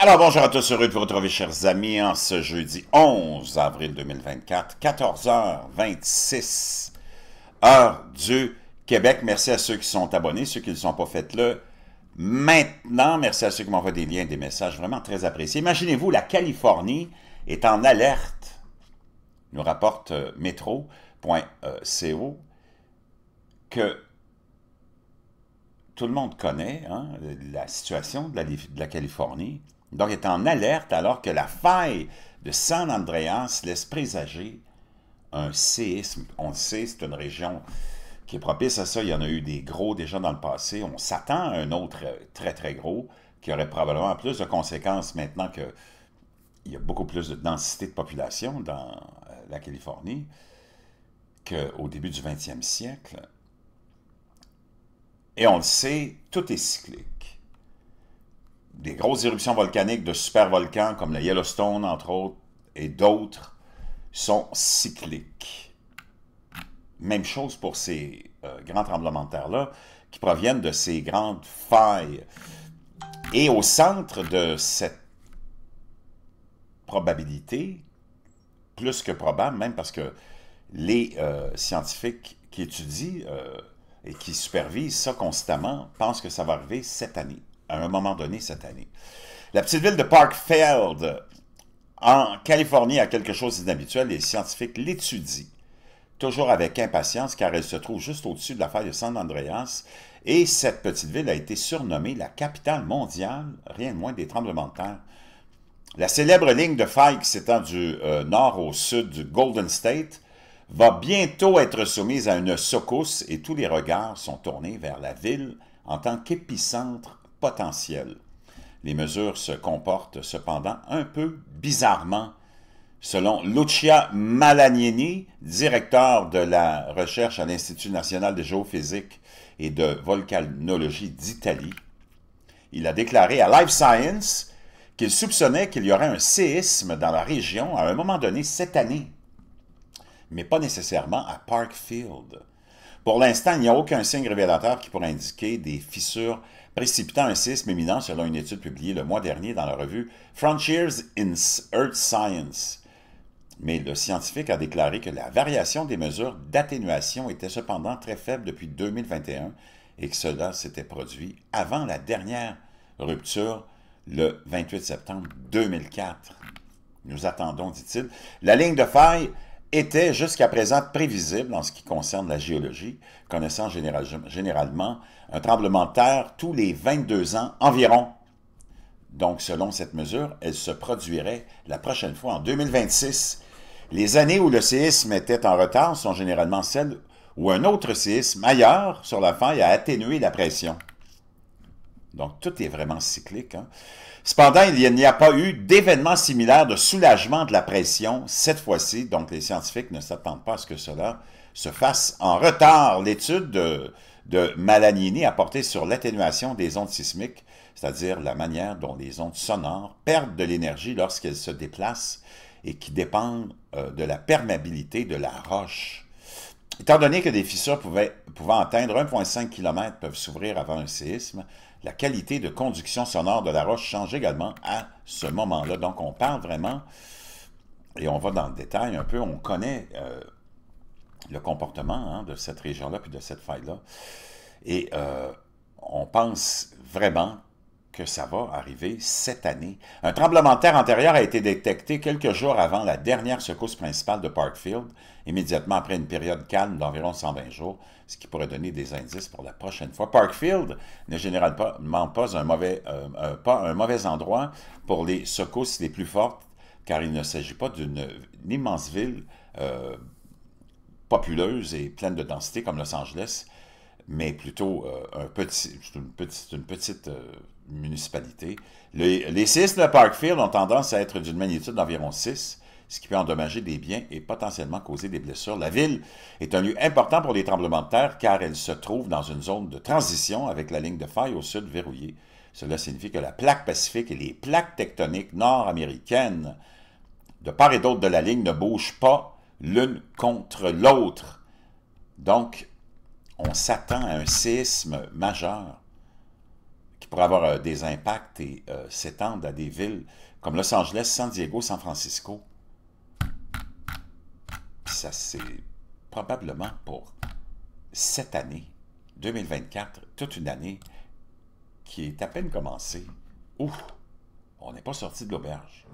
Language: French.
Alors bonjour à tous, heureux de vous retrouver chers amis en ce jeudi 11 avril 2024, 14h26, heure du Québec. Merci à ceux qui sont abonnés, ceux qui ne sont pas faites le maintenant. Merci à ceux qui m'envoient des liens, des messages vraiment très appréciés. Imaginez-vous, la Californie est en alerte, nous rapporte euh, métro.co, que tout le monde connaît hein, la situation de la Californie. Donc, est en alerte alors que la faille de San Andreas laisse présager un séisme. On le sait, c'est une région qui est propice à ça. Il y en a eu des gros déjà dans le passé. On s'attend à un autre euh, très, très gros qui aurait probablement plus de conséquences maintenant qu'il y a beaucoup plus de densité de population dans euh, la Californie qu'au début du 20e siècle. Et on le sait, tout est cyclique des grosses éruptions volcaniques de supervolcans comme le Yellowstone, entre autres, et d'autres, sont cycliques. Même chose pour ces euh, grands tremblements de terre-là, qui proviennent de ces grandes failles. Et au centre de cette probabilité, plus que probable, même parce que les euh, scientifiques qui étudient euh, et qui supervisent ça constamment pensent que ça va arriver cette année à un moment donné cette année. La petite ville de Parkfield, en Californie, a quelque chose d'inhabituel et les scientifiques l'étudient, toujours avec impatience car elle se trouve juste au-dessus de la faille de San Andreas et cette petite ville a été surnommée la capitale mondiale, rien moins des tremblements de terre. La célèbre ligne de faille qui s'étend du euh, nord au sud du Golden State va bientôt être soumise à une secousse et tous les regards sont tournés vers la ville en tant qu'épicentre potentiel. Les mesures se comportent cependant un peu bizarrement. Selon Lucia Malagnini, directeur de la recherche à l'Institut national de géophysique et de volcanologie d'Italie, il a déclaré à Life Science qu'il soupçonnait qu'il y aurait un séisme dans la région à un moment donné cette année, mais pas nécessairement à Parkfield. Pour l'instant, il n'y a aucun signe révélateur qui pourrait indiquer des fissures précipitant un séisme imminent selon une étude publiée le mois dernier dans la revue Frontiers in Earth Science. Mais le scientifique a déclaré que la variation des mesures d'atténuation était cependant très faible depuis 2021 et que cela s'était produit avant la dernière rupture le 28 septembre 2004. Nous attendons, dit-il, la ligne de faille était jusqu'à présent prévisible en ce qui concerne la géologie, connaissant généralement un tremblement de terre tous les 22 ans environ. Donc, selon cette mesure, elle se produirait la prochaine fois en 2026. Les années où le séisme était en retard sont généralement celles où un autre séisme ailleurs sur la faille a atténué la pression. Donc, tout est vraiment cyclique. Hein. Cependant, il n'y a pas eu d'événement similaire de soulagement de la pression cette fois-ci. Donc, les scientifiques ne s'attendent pas à ce que cela se fasse en retard. L'étude de, de Malagnini a porté sur l'atténuation des ondes sismiques, c'est-à-dire la manière dont les ondes sonores perdent de l'énergie lorsqu'elles se déplacent et qui dépendent euh, de la perméabilité de la roche. Étant donné que des fissures pouvant atteindre 1,5 km peuvent s'ouvrir avant un séisme, la qualité de conduction sonore de la roche change également à ce moment-là. Donc, on parle vraiment, et on va dans le détail un peu, on connaît euh, le comportement hein, de cette région-là puis de cette faille-là. Et euh, on pense vraiment que ça va arriver cette année. Un tremblement de terre antérieur a été détecté quelques jours avant la dernière secousse principale de Parkfield, immédiatement après une période calme d'environ 120 jours, ce qui pourrait donner des indices pour la prochaine fois. Parkfield n'est généralement euh, euh, pas un, mauvais, endroit pour les secousses les plus fortes, car il ne s'agit pas d'une immense ville euh, populeuse et pleine de densité comme Los Angeles, mais plutôt euh, une petite, euh, municipalité. Les, les séismes de Parkfield ont tendance à être d'une magnitude d'environ 6, ce qui peut endommager des biens et potentiellement causer des blessures. La ville est un lieu important pour les tremblements de terre car elle se trouve dans une zone de transition avec la ligne de faille au sud verrouillée. Cela signifie que la plaque pacifique et les plaques tectoniques nord-américaines de part et d'autre de la ligne ne bougent pas l'une contre l'autre. Donc, on s'attend à un séisme majeur qui pourrait avoir euh, des impacts et euh, s'étendre à des villes comme Los Angeles, San Diego, San Francisco. Ça, c'est probablement pour cette année, 2024, toute une année qui est à peine commencée. Ouf, on n'est pas sorti de l'auberge.